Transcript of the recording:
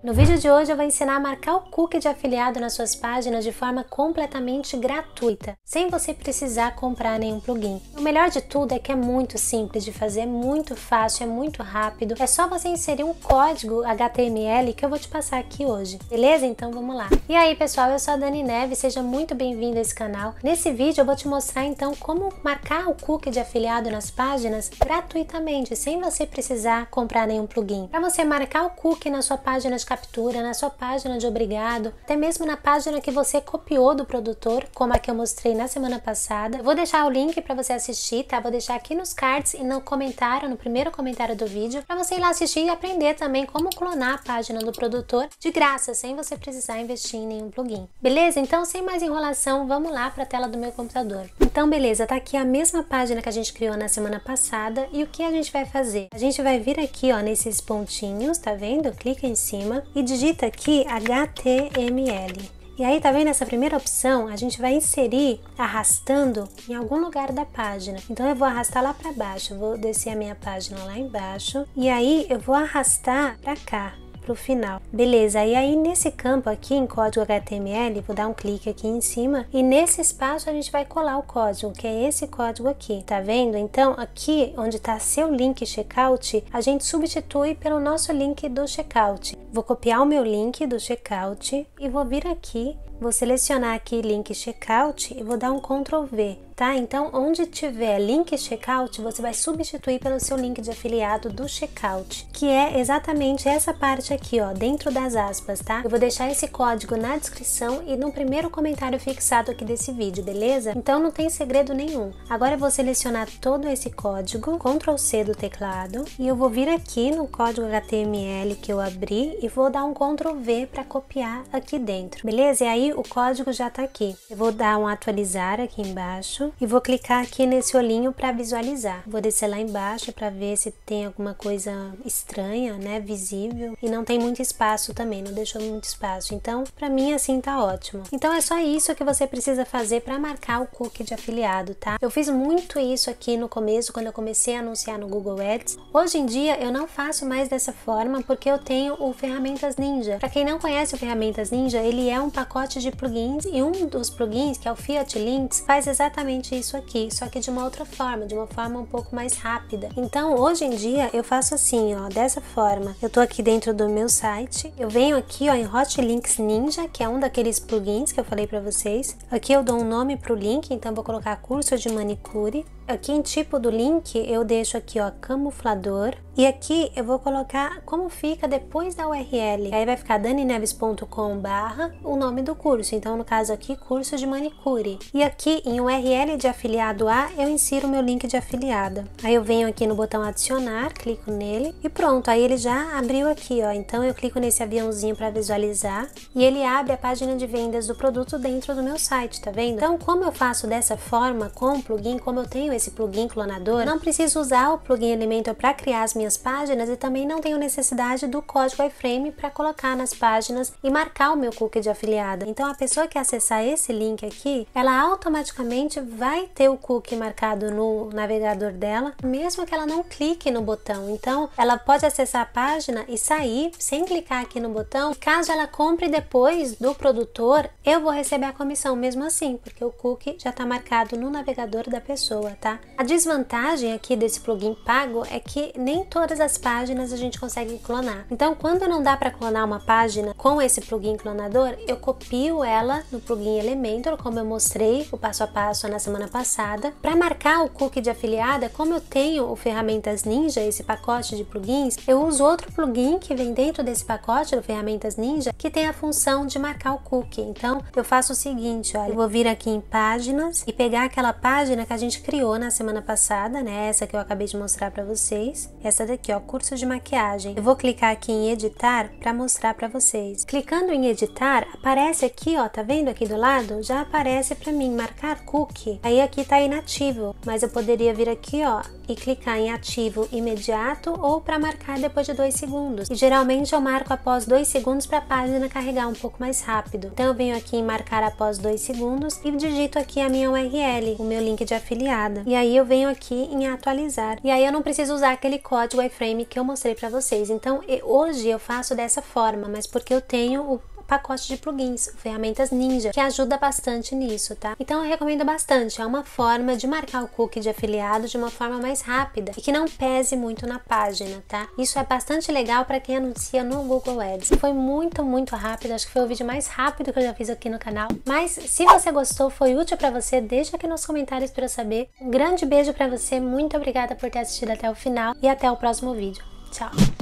No vídeo de hoje eu vou ensinar a marcar o cookie de afiliado nas suas páginas de forma completamente gratuita, sem você precisar comprar nenhum plugin. O melhor de tudo é que é muito simples de fazer, é muito fácil, é muito rápido. É só você inserir um código HTML que eu vou te passar aqui hoje. Beleza? Então vamos lá. E aí pessoal, eu sou a Dani Neves, seja muito bem-vindo a esse canal. Nesse vídeo eu vou te mostrar então como marcar o cookie de afiliado nas páginas gratuitamente, sem você precisar comprar nenhum plugin. Para você marcar o cookie na sua página de captura, na sua página de obrigado, até mesmo na página que você copiou do produtor, como a que eu mostrei na semana passada. Eu vou deixar o link para você assistir, tá? Vou deixar aqui nos cards e no comentário, no primeiro comentário do vídeo, para você ir lá assistir e aprender também como clonar a página do produtor de graça, sem você precisar investir em nenhum plugin. Beleza? Então, sem mais enrolação, vamos lá para a tela do meu computador. Então, beleza, tá aqui a mesma página que a gente criou na semana passada e o que a gente vai fazer? A gente vai vir aqui, ó, nesses pontinhos, tá vendo? Clica em cima e digita aqui HTML. E aí, tá vendo essa primeira opção? A gente vai inserir arrastando em algum lugar da página. Então, eu vou arrastar lá para baixo, vou descer a minha página lá embaixo e aí eu vou arrastar para cá para o final. Beleza, e aí nesse campo aqui em código HTML, vou dar um clique aqui em cima e nesse espaço a gente vai colar o código, que é esse código aqui, tá vendo? Então aqui onde está seu link checkout, a gente substitui pelo nosso link do checkout. Vou copiar o meu link do checkout e vou vir aqui Vou selecionar aqui link checkout e vou dar um Ctrl V, tá? Então, onde tiver link checkout, você vai substituir pelo seu link de afiliado do checkout, que é exatamente essa parte aqui, ó, dentro das aspas, tá? Eu vou deixar esse código na descrição e no primeiro comentário fixado aqui desse vídeo, beleza? Então, não tem segredo nenhum. Agora eu vou selecionar todo esse código, Ctrl C do teclado, e eu vou vir aqui no código HTML que eu abri e vou dar um Ctrl V para copiar aqui dentro, beleza? E aí o código já está aqui. Eu vou dar um atualizar aqui embaixo e vou clicar aqui nesse olhinho para visualizar. Vou descer lá embaixo para ver se tem alguma coisa estranha, né, visível. E não tem muito espaço também, não deixou muito espaço. Então, para mim assim tá ótimo. Então é só isso que você precisa fazer para marcar o cookie de afiliado, tá? Eu fiz muito isso aqui no começo quando eu comecei a anunciar no Google Ads. Hoje em dia eu não faço mais dessa forma porque eu tenho o Ferramentas Ninja. Para quem não conhece o Ferramentas Ninja, ele é um pacote de plugins e um dos plugins, que é o Fiat Links, faz exatamente isso aqui, só que de uma outra forma, de uma forma um pouco mais rápida. Então, hoje em dia, eu faço assim, ó, dessa forma. Eu tô aqui dentro do meu site, eu venho aqui, ó, em Hot Links Ninja, que é um daqueles plugins que eu falei para vocês. Aqui eu dou um nome pro link, então vou colocar curso de manicure. Aqui em tipo do link eu deixo aqui ó, camuflador e aqui eu vou colocar como fica depois da URL. Aí vai ficar danineves.com barra o nome do curso. Então, no caso aqui, curso de manicure. E aqui em URL de afiliado A, eu insiro meu link de afiliada. Aí eu venho aqui no botão adicionar, clico nele e pronto. Aí ele já abriu aqui, ó. Então eu clico nesse aviãozinho para visualizar e ele abre a página de vendas do produto dentro do meu site, tá vendo? Então, como eu faço dessa forma com o plugin, como eu tenho esse plugin clonador, não preciso usar o plugin Elementor para criar as minhas páginas e também não tenho necessidade do código iframe para colocar nas páginas e marcar o meu cookie de afiliada. Então a pessoa que acessar esse link aqui, ela automaticamente vai ter o cookie marcado no navegador dela, mesmo que ela não clique no botão. Então ela pode acessar a página e sair sem clicar aqui no botão. Caso ela compre depois do produtor, eu vou receber a comissão mesmo assim, porque o cookie já está marcado no navegador da pessoa, tá? tá? A desvantagem aqui desse plugin pago é que nem todas as páginas a gente consegue clonar. Então, quando não dá para clonar uma página com esse plugin clonador, eu copio ela no plugin Elementor, como eu mostrei o passo a passo na semana passada. Para marcar o cookie de afiliada, como eu tenho o Ferramentas Ninja, esse pacote de plugins, eu uso outro plugin que vem dentro desse pacote do Ferramentas Ninja, que tem a função de marcar o cookie. Então, eu faço o seguinte, olha, eu vou vir aqui em páginas e pegar aquela página que a gente criou na semana passada, né? Essa que eu acabei de mostrar para vocês. Essa daqui, ó, curso de maquiagem. Eu vou clicar aqui em editar para mostrar para vocês. Clicando em editar, aparece aqui, ó, tá vendo aqui do lado? Já aparece para mim marcar cookie. Aí aqui tá inativo, mas eu poderia vir aqui, ó, e clicar em ativo imediato ou para marcar depois de dois segundos. E geralmente eu marco após dois segundos para a página carregar um pouco mais rápido. Então eu venho aqui em marcar após dois segundos e digito aqui a minha URL, o meu link de afiliada. E aí eu venho aqui em atualizar. E aí eu não preciso usar aquele código iframe que eu mostrei para vocês. Então hoje eu faço dessa forma, mas porque eu tenho pacote de plugins, ferramentas Ninja, que ajuda bastante nisso, tá? Então eu recomendo bastante, é uma forma de marcar o cookie de afiliado de uma forma mais rápida e que não pese muito na página, tá? Isso é bastante legal para quem anuncia no Google Ads. Foi muito, muito rápido, acho que foi o vídeo mais rápido que eu já fiz aqui no canal. Mas se você gostou, foi útil para você, deixa aqui nos comentários para eu saber. Um grande beijo para você, muito obrigada por ter assistido até o final e até o próximo vídeo. Tchau!